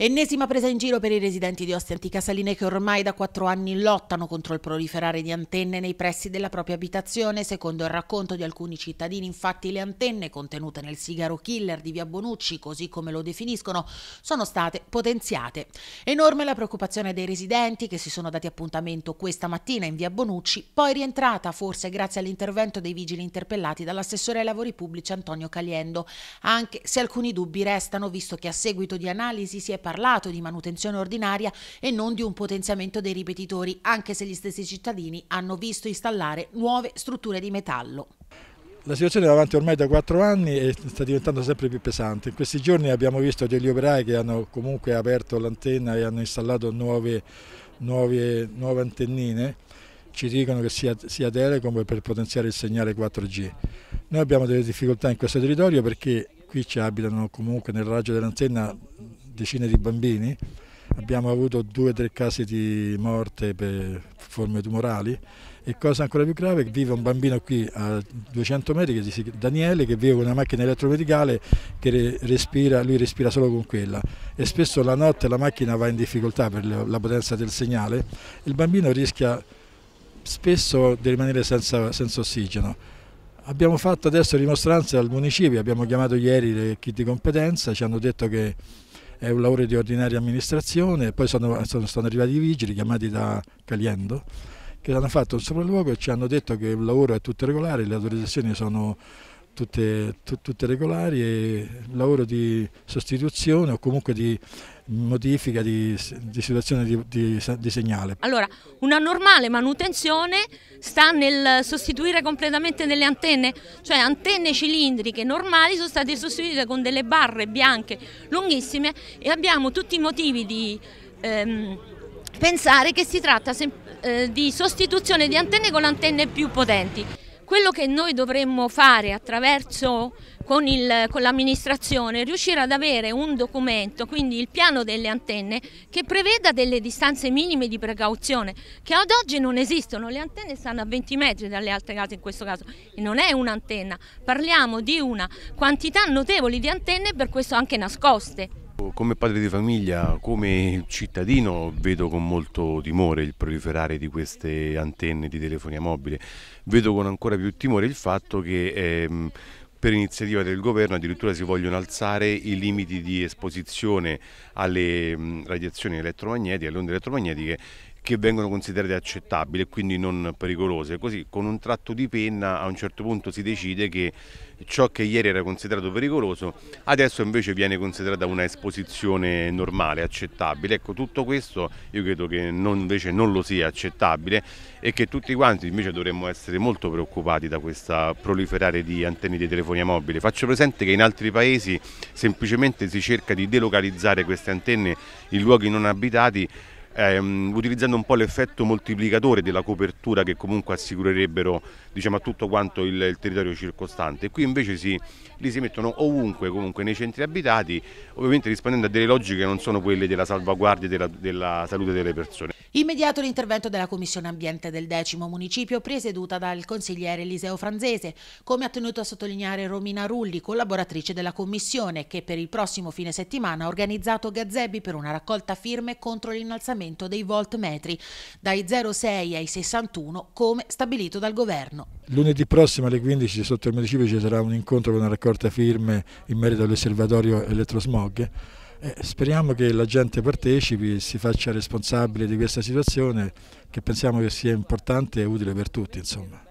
Ennesima presa in giro per i residenti di Ostia Antica che ormai da quattro anni lottano contro il proliferare di antenne nei pressi della propria abitazione. Secondo il racconto di alcuni cittadini, infatti, le antenne contenute nel sigaro killer di via Bonucci, così come lo definiscono, sono state potenziate. Enorme la preoccupazione dei residenti che si sono dati appuntamento questa mattina in via Bonucci, poi rientrata forse grazie all'intervento dei vigili interpellati dall'assessore ai lavori pubblici Antonio Caliendo, anche se alcuni dubbi restano visto che a seguito di analisi si è parlato di manutenzione ordinaria e non di un potenziamento dei ripetitori, anche se gli stessi cittadini hanno visto installare nuove strutture di metallo. La situazione va avanti ormai da quattro anni e sta diventando sempre più pesante. In questi giorni abbiamo visto degli operai che hanno comunque aperto l'antenna e hanno installato nuove, nuove, nuove antennine ci dicono che sia, sia, Telecom per potenziare il segnale 4G. Noi abbiamo delle difficoltà in questo territorio perché qui ci abitano comunque nel raggio dell'antenna decine di bambini, abbiamo avuto due o tre casi di morte per forme tumorali e cosa ancora più grave vive un bambino qui a 200 metri che si Daniele che vive con una macchina elettromedicale che respira, lui respira solo con quella e spesso la notte la macchina va in difficoltà per la potenza del segnale e il bambino rischia spesso di rimanere senza, senza ossigeno. Abbiamo fatto adesso rimostranze al municipio, abbiamo chiamato ieri le kit di competenza, ci hanno detto che è un lavoro di ordinaria amministrazione, poi sono, sono, sono arrivati i vigili chiamati da Caliendo che hanno fatto un sopralluogo e ci hanno detto che il lavoro è tutto regolare, le autorizzazioni sono tutte, tutte regolari e lavoro di sostituzione o comunque di modifica di, di situazione di, di, di, segnale. Allora, una normale manutenzione sta nel sostituire completamente delle antenne, cioè antenne cilindriche normali sono state sostituite con delle barre bianche lunghissime e abbiamo tutti i motivi di ehm, pensare che si tratta eh, di sostituzione di antenne con antenne più potenti. Quello che noi dovremmo fare attraverso con, l'amministrazione riuscire ad avere un documento, quindi il piano delle antenne, che preveda delle distanze minime di precauzione, che ad oggi non esistono. Le antenne stanno a 20 metri dalle altre case in questo caso e non è un'antenna, parliamo di una quantità notevole di antenne per questo anche nascoste. Ecco, come padre di famiglia, come cittadino, vedo con molto timore il proliferare di queste antenne di telefonia mobile. Vedo con ancora più timore il fatto che ehm, per iniziativa del governo addirittura si vogliono alzare i limiti di esposizione alle mm, radiazioni elettromagnetiche, alle onde elettromagnetiche che vengono considerate accettabili e quindi non pericolose. Così con un tratto di penna a un certo punto si decide che ciò che ieri era considerato pericoloso adesso invece viene considerata una esposizione normale, accettabile. Ecco, tutto questo io credo che non, invece non lo sia accettabile e che tutti quanti invece dovremmo essere molto preoccupati da questa proliferare di antenne di telefonia mobile. Faccio presente che in altri paesi semplicemente si cerca di delocalizzare queste antenne in luoghi non abitati ehm, utilizzando un po' l'effetto moltiplicatore della copertura che comunque assicurerebbero diciamo, a tutto quanto il, il territorio circostante. Qui invece si, li si mettono ovunque, comunque nei centri abitati, ovviamente rispondendo a delle logiche che non sono quelle della salvaguardia della, della salute delle persone. Immediato l'intervento della Commissione Ambiente del decimo municipio presieduta dal consigliere Eliseo Franzese, come ha tenuto a sottolineare Romina Rulli, collaboratrice della Commissione, che per il prossimo fine settimana ha organizzato Gazzebi per una raccolta firme contro l'innalzamento dei voltmetri dai 0,6 ai 61 come stabilito dal Governo. Lunedì prossimo alle 15 sotto il municipio ci sarà un incontro con una raccolta firme in merito all'osservatorio elettrosmog eh, speriamo che la gente partecipi, si faccia responsabile di questa situazione che pensiamo che sia importante e utile per tutti. Insomma.